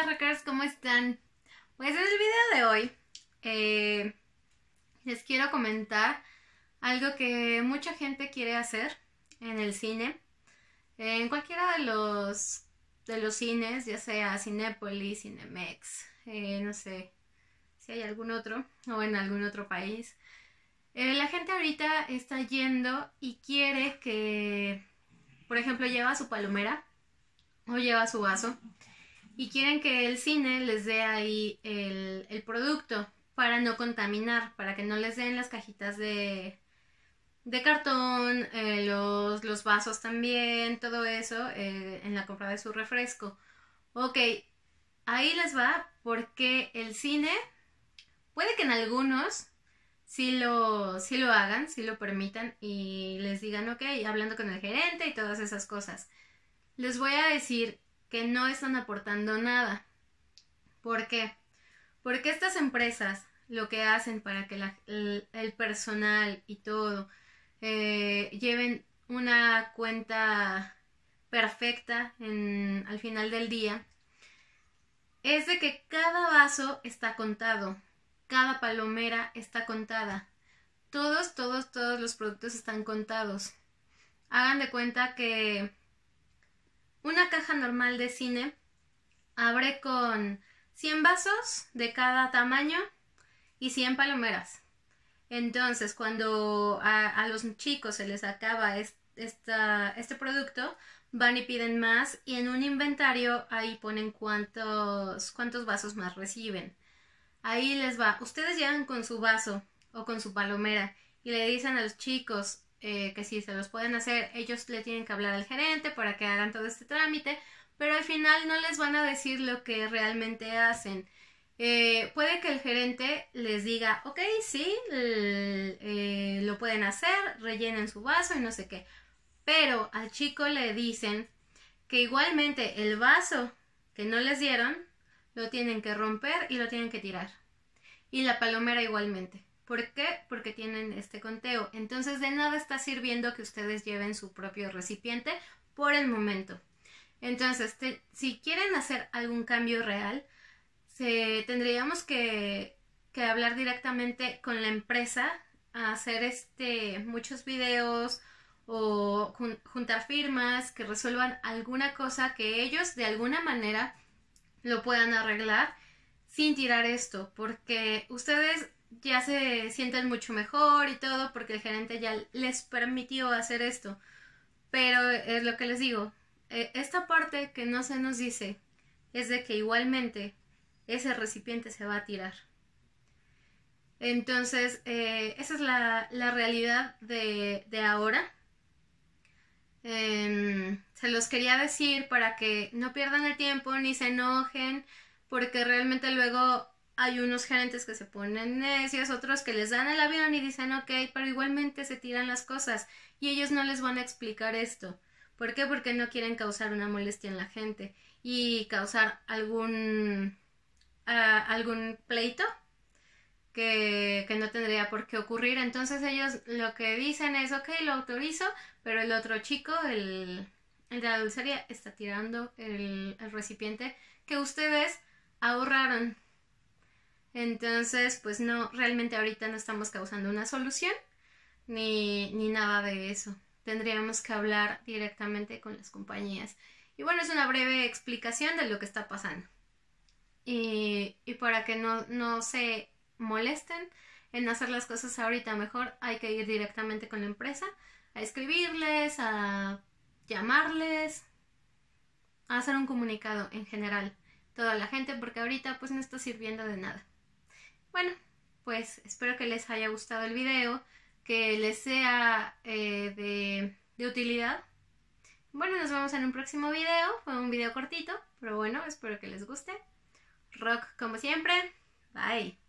onda, ¿Cómo están? Pues en el video de hoy eh, les quiero comentar algo que mucha gente quiere hacer en el cine. Eh, en cualquiera de los, de los cines, ya sea Cinépolis, Cinemex, eh, no sé si hay algún otro o en algún otro país. la gente ahorita está yendo y quiere que, por ejemplo, lleva su palomera o lleva su vaso y quieren que el cine les dé ahí el, producto para no contaminar, para que no les den las cajitas de, cartón, eh, los, vasos también, todo eso eh, en la compra de su refresco. Ok, ahí les va porque el cine puede que en algunos sí lo, si lo hagan, si lo permitan y les digan, ok, hablando con el gerente y todas esas cosas. Les voy a decir que no están aportando nada. ¿Por qué? Porque estas empresas lo que hacen para que el, personal y todo eh, lleven una cuenta perfecta en, al final del día es de que cada vaso está contado, cada palomera está contada, todos, todos, todos los productos están contados. Hagan de cuenta que una caja normal de cine. Abre con 100 vasos de cada tamaño y 100 palomeras. Entonces, cuando a, los chicos se les acaba este producto, van y piden más y en un inventario ahí ponen cuántos, cuántos vasos más reciben. Ahí les va, ustedes llegan con su vaso o con su palomera y le dicen a los chicos, eh, que si se los pueden hacer, ellos le tienen que hablar al gerente para que hagan todo este trámite, pero al final no les van a decir lo que realmente hacen. Eh, puede que el gerente les diga, ok, sí, eh, lo pueden hacer, rellenen su vaso y no sé qué, pero al chico le dicen que igualmente el vaso que no les dieron lo tienen que romper y lo tienen que tirar. Y la palomera igualmente. ¿Por qué? Porque tienen este conteo. Entonces de nada está sirviendo que ustedes lleven su propio recipiente por el momento. Entonces, si quieren hacer algún cambio real, se, tendríamos que, hablar directamente con la empresa, hacer este, muchos videos o juntar firmas que resuelvan alguna cosa que ellos de alguna manera lo puedan arreglar sin tirar esto, porque ustedes ya se sienten mucho mejor y todo porque el gerente ya les permitió hacer esto. Pero es lo que les digo, e, esta parte que no se nos dice es de que igualmente ese recipiente se va a tirar. Entonces, eh, esa es la, realidad de, ahora. Em, se los quería decir para que no pierdan el tiempo ni se enojen, porque realmente luego hay unos gerentes que se ponen necios, otros que les dan el avión y dicen ok, pero igualmente se tiran las cosas y ellos no les van a explicar esto. ¿Por qué? Porque no quieren causar una molestia en la gente y causar algún, ah, algún pleito que, que no tendría por qué ocurrir. Entonces ellos lo que dicen es ok, lo autorizo, pero el otro chico, el, el de la dulcería, está tirando el, el recipiente que ustedes ahorraron entonces, pues no, realmente ahorita no estamos causando una solución ni, ni nada de eso. Tendríamos que hablar directamente con las compañías. Y bueno, es una breve explicación de lo que está pasando. Y, para que no, no se molesten en hacer las cosas ahorita mejor, hay que ir directamente con la empresa, a escribirles, a llamarles, a hacer un comunicado en general toda la gente porque ahorita pues no está sirviendo de nada. Bueno, pues espero que les haya gustado el video, que les sea eh, de, de utilidad. Bueno, nos vemos en un próximo video. Fue un video cortito, pero bueno, espero que les guste. Rock como siempre. Bye.